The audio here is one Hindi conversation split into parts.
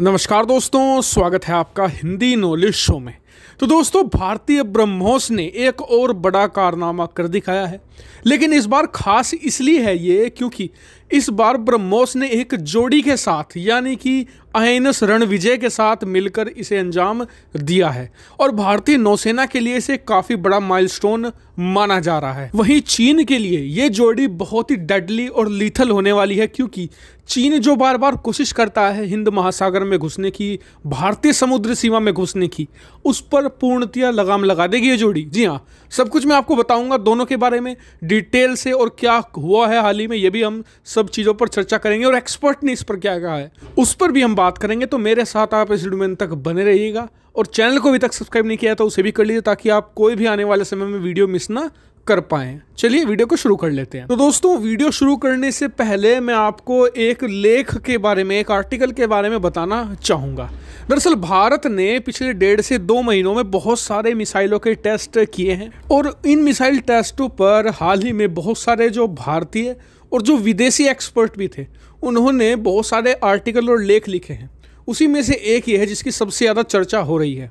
नमस्कार दोस्तों स्वागत है आपका हिंदी नॉलेज शो में तो दोस्तों भारतीय ब्रह्मोस ने एक और बड़ा कारनामा कर दिखाया है लेकिन इस बार खास इसलिए है ये क्योंकि इस बार ब्रह्मोस ने एक जोड़ी के साथ यानी कि आइनस रणविजय के साथ मिलकर इसे अंजाम दिया है और भारतीय नौसेना के लिए इसे काफ़ी बड़ा माइलस्टोन माना जा रहा है वहीं चीन के लिए ये जोड़ी बहुत ही डेडली और लीथल होने वाली है क्योंकि चीन जो बार बार कोशिश करता है हिंद महासागर में घुसने की भारतीय समुद्र सीमा में घुसने की उस पर पूर्णतया लगाम लगा देगी ये जोड़ी जी हाँ सब कुछ मैं आपको बताऊंगा दोनों के बारे में डिटेल से और क्या हुआ है हाल ही में ये भी हम सब चीज़ों पर चर्चा करेंगे और एक्सपर्ट ने इस पर क्या कहा है उस पर भी हम बात करेंगे तो मेरे साथ आप इस वीडियो तक बने रहिएगा और चैनल को अभी तक सब्सक्राइब नहीं किया तो उसे भी कर लीजिए ताकि आप कोई भी आने वाले समय में वीडियो मिस ना कर पाए चलिए वीडियो को शुरू कर लेते हैं तो दोस्तों वीडियो शुरू करने से पहले मैं आपको एक लेख के बारे में एक आर्टिकल के बारे में बताना चाहूँगा दरअसल भारत ने पिछले डेढ़ से दो महीनों में बहुत सारे मिसाइलों के टेस्ट किए हैं और इन मिसाइल टेस्टों पर हाल ही में बहुत सारे जो भारतीय और जो विदेशी एक्सपर्ट भी थे उन्होंने बहुत सारे आर्टिकल और लेख लिखे हैं उसी में से एक ये है जिसकी सबसे ज़्यादा चर्चा हो रही है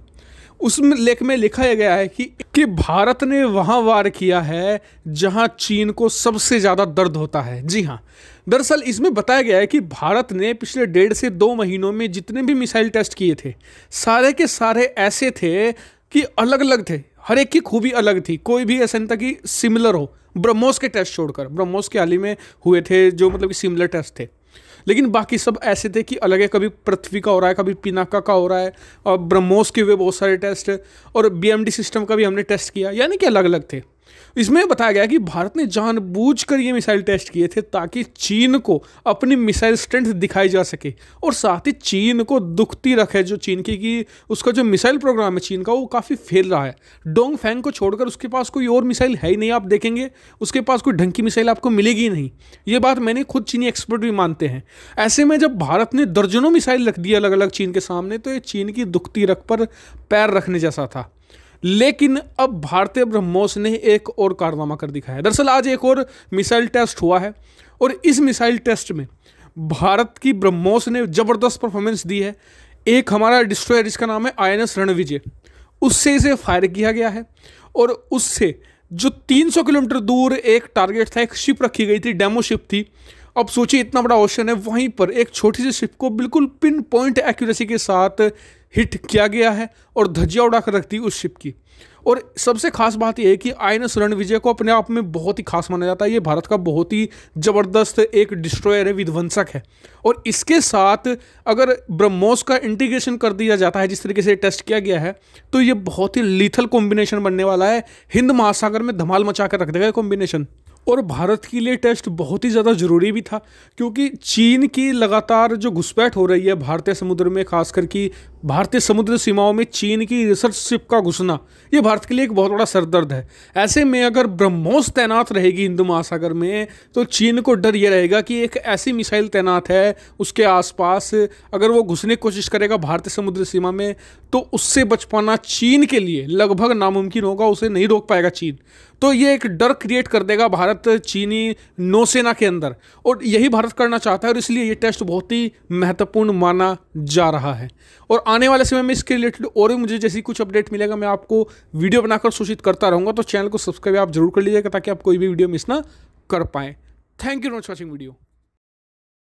उस लेख में लिखा गया है कि कि भारत ने वहाँ वार किया है जहाँ चीन को सबसे ज़्यादा दर्द होता है जी हाँ दरअसल इसमें बताया गया है कि भारत ने पिछले डेढ़ से दो महीनों में जितने भी मिसाइल टेस्ट किए थे सारे के सारे ऐसे थे कि अलग अलग थे हर एक की खूबी अलग थी कोई भी ऐसा नहीं था कि सिमिलर हो ब्रह्मोस के टेस्ट छोड़कर ब्रह्मोस के हाल ही में हुए थे जो मतलब कि सिमिलर टेस्ट थे लेकिन बाकी सब ऐसे थे कि अलग है कभी पृथ्वी का हो रहा है कभी पिनाका का हो रहा है और ब्रह्मोस के हुए बहुत सारे टेस्ट और बी सिस्टम का भी हमने टेस्ट किया यानी कि अलग अलग थे इसमें बताया गया कि भारत ने जानबूझकर ये मिसाइल टेस्ट किए थे ताकि चीन को अपनी मिसाइल स्ट्रेंथ दिखाई जा सके और साथ ही चीन को दुखती रखे जो चीन की कि उसका जो मिसाइल प्रोग्राम है चीन का वो काफ़ी फेल रहा है डोंग फैंग को छोड़कर उसके पास कोई और मिसाइल है ही नहीं आप देखेंगे उसके पास कोई ढंग की मिसाइल आपको मिलेगी नहीं ये बात मैंने खुद चीनी एक्सपर्ट भी मानते हैं ऐसे में जब भारत ने दर्जनों मिसाइल रख दी अलग अलग चीन के सामने तो ये चीन की दुखती रख पर पैर रखने जैसा था लेकिन अब भारतीय ब्रह्मोस ने एक और कारनामा कर दिखाया दरअसल आज एक और मिसाइल टेस्ट हुआ है और इस मिसाइल टेस्ट में भारत की ब्रह्मोस ने ज़बरदस्त परफॉर्मेंस दी है एक हमारा डिस्ट्रॉयर जिसका नाम है आई एन एस रणविजय उससे इसे फायर किया गया है और उससे जो 300 किलोमीटर दूर एक टारगेट था एक शिप रखी गई थी डेमो शिप थी अब सोचिए इतना बड़ा ओशन है वहीं पर एक छोटी सी शिप को बिल्कुल पिन पॉइंट एक्यूरेसी के साथ हिट किया गया है और धज्जिया उड़ा कर रखती है उस शिप की और सबसे खास बात यह है कि आई एन रण विजय को अपने आप में बहुत ही खास माना जाता है ये भारत का बहुत ही ज़बरदस्त एक डिस्ट्रॉयर है विध्वंसक है और इसके साथ अगर ब्रह्मोस का इंटीग्रेशन कर दिया जाता है जिस तरीके से टेस्ट किया गया है तो ये बहुत ही लीथल कॉम्बिनेशन बनने वाला है हिंद महासागर में धमाल मचा कर रख देगा ये कॉम्बिनेशन और भारत के लिए टेस्ट बहुत ही ज़्यादा ज़रूरी भी था क्योंकि चीन की लगातार जो घुसपैठ हो रही है भारतीय समुद्र में खासकर की भारतीय समुद्र सीमाओं में चीन की रिसर्च शिप का घुसना ये भारत के लिए एक बहुत बड़ा सरदर्द है ऐसे में अगर ब्रह्मोस तैनात रहेगी हिंदू महासागर में तो चीन को डर ये रहेगा कि एक ऐसी मिसाइल तैनात है उसके आसपास अगर वो घुसने की कोशिश करेगा भारतीय समुद्र सीमा में तो उससे बच पाना चीन के लिए लगभग नामुमकिन होगा उसे नहीं रोक पाएगा चीन तो ये एक डर क्रिएट कर देगा भारत भारत चीनी नौसेना के अंदर और यही भारत करना चाहता है और इसलिए ये टेस्ट बहुत ही महत्वपूर्ण माना जा रहा है और आने वाले समय में इसके रिलेटेड और भी मुझे जैसी कुछ अपडेट मिलेगा मैं आपको वीडियो बनाकर सूचित करता रहूँगा तो चैनल को सब्सक्राइब आप जरूर कर लीजिएगा ताकि आप कोई भी वीडियो मिस ना कर पाएँ thank you not watching video